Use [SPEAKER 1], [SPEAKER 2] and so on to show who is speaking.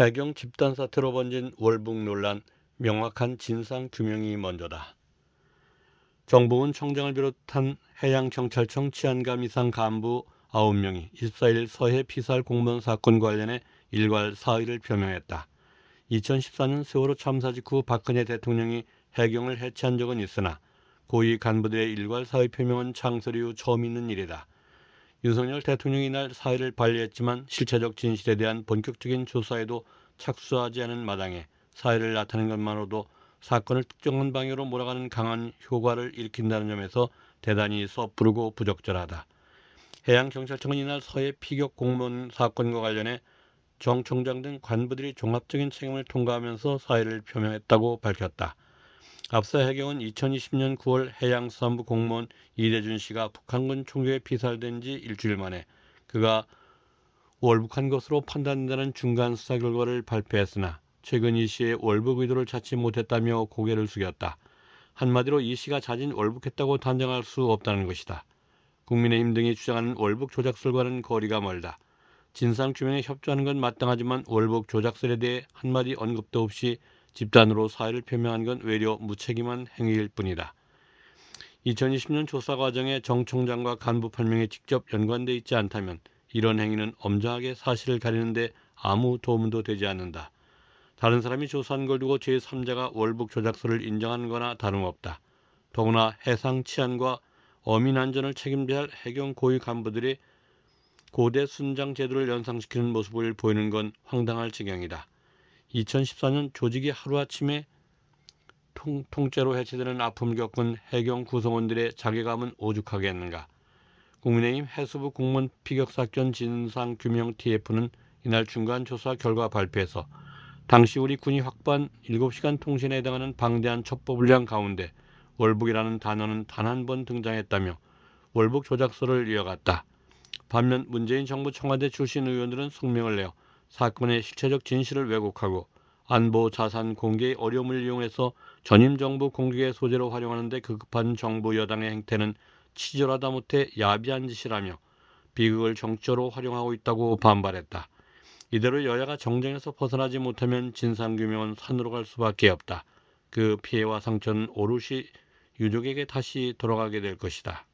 [SPEAKER 1] 해경 집단 사태로 번진 월북 논란 명확한 진상 규명이 먼저다. 정부는 총장을 비롯한 해양경찰청 치안감 이상 간부 9명이 24일 서해 피살 공무원 사건 관련해 일괄 사의를 표명했다. 2014년 세월호 참사 직후 박근혜 대통령이 해경을 해체한 적은 있으나 고위 간부들의 일괄 사의 표명은 창설 이후 처음 있는 일이다. 윤석열 대통령이 날 사의를 발휘했지만 실체적 진실에 대한 본격적인 조사에도 착수하지 않은 마당에 사의를 나타낸 것만으로도 사건을 특정한 방향으로 몰아가는 강한 효과를 일으킨다는 점에서 대단히 섣부르고 부적절하다. 해양경찰청은 이날 서해 피격 공무원 사건과 관련해 정 총장 등 관부들이 종합적인 책임을 통과하면서 사의를 표명했다고 밝혔다. 앞서 해경은 2020년 9월 해양수산부 공무원 이대준 씨가 북한군 총격에 피살된 지 일주일 만에 그가 월북한 것으로 판단된다는 중간 수사 결과를 발표했으나 최근 이 씨의 월북 의도를 찾지 못했다며 고개를 숙였다. 한마디로 이 씨가 자진 월북했다고 단정할 수 없다는 것이다. 국민의힘 등이 주장하는 월북 조작설과는 거리가 멀다. 진상 규명에 협조하는 건 마땅하지만 월북 조작설에 대해 한마디 언급도 없이 집단으로 사회를 표명한 건 외려 무책임한 행위일 뿐이다. 2020년 조사 과정에 정 총장과 간부 8명이 직접 연관돼 있지 않다면 이런 행위는 엄정하게 사실을 가리는데 아무 도움도 되지 않는다. 다른 사람이 조사한 걸 두고 제3자가 월북 조작설를 인정하는 거나 다름없다. 더구나 해상 치안과 어민 안전을 책임져야 할 해경 고위 간부들이 고대 순장 제도를 연상시키는 모습을 보이는 건 황당할 지경이다. 2014년 조직이 하루아침에 통, 통째로 해체되는 아픔을 겪은 해경 구성원들의 자괴감은 오죽하겠는가. 국민의힘 해수부 공무원 피격사건 진상 규명 TF는 이날 중간 조사 결과 발표에서 당시 우리 군이 확보한 7시간 통신에 해당하는 방대한 첩보 분량 가운데 월북이라는 단어는 단 한 번 등장했다며 월북 조작설을 이어갔다. 반면 문재인 정부 청와대 출신 의원들은 성명을 내어 사건의 실체적 진실을 왜곡하고 안보 자산 공개의 어려움을 이용해서 전임 정부 공격의 소재로 활용하는 데 급급한 정부 여당의 행태는 치졸하다 못해 야비한 짓이라며 비극을 정치로 활용하고 있다고 반발했다. 이대로 여야가 정쟁에서 벗어나지 못하면 진상규명은 산으로 갈 수밖에 없다. 그 피해와 상처는 오롯이 유족에게 다시 돌아가게 될 것이다.